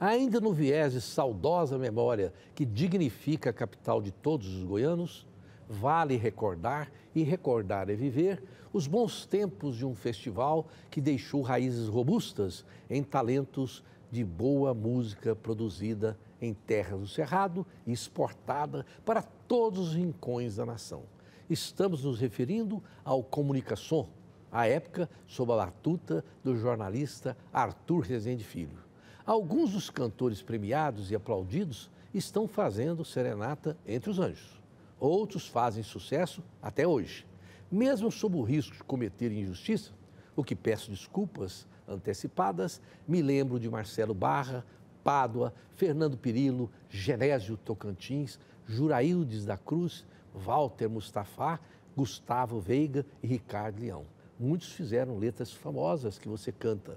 ainda no viés de saudosa memória que dignifica a capital de todos os goianos, vale recordar, e recordar e é viver, os bons tempos de um festival que deixou raízes robustas em talentos de boa música produzida em terras do Cerrado e exportada para todos os rincões da nação. Estamos nos referindo ao Comunicação, à época sob a batuta do jornalista Arthur Rezende Filho. Alguns dos cantores premiados e aplaudidos estão fazendo serenata entre os anjos. Outros fazem sucesso até hoje. Mesmo sob o risco de cometer injustiça, o que peço desculpas antecipadas, me lembro de Marcelo Barra, Pádua, Fernando Pirillo, Genésio Tocantins, Juraildes da Cruz, Walter Mustafa, Gustavo Veiga e Ricardo Leão. Muitos fizeram letras famosas que você canta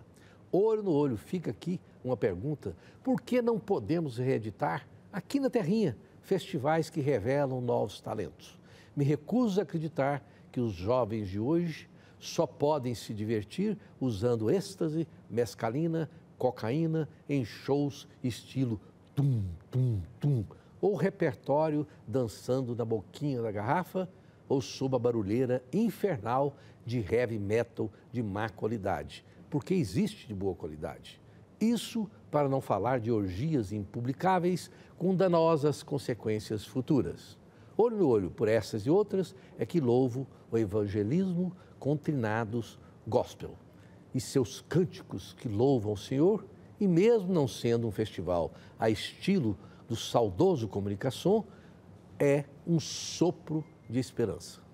olho no olho, fica aqui uma pergunta: por que não podemos reeditar aqui na Terrinha festivais que revelam novos talentos? Me recuso a acreditar que os jovens de hoje só podem se divertir usando êxtase, mescalina, cocaína em shows estilo tum, tum, tum, ou repertório dançando na boquinha da garrafa ou sob a barulheira infernal de heavy metal de má qualidade porque existe de boa qualidade. Isso para não falar de orgias impublicáveis com danosas consequências futuras. Olho no olho por essas e outras é que louvo o evangelismo com trinados gospel e seus cânticos que louvam o Senhor, e mesmo não sendo um festival a estilo do saudoso comunicação, é um sopro de esperança.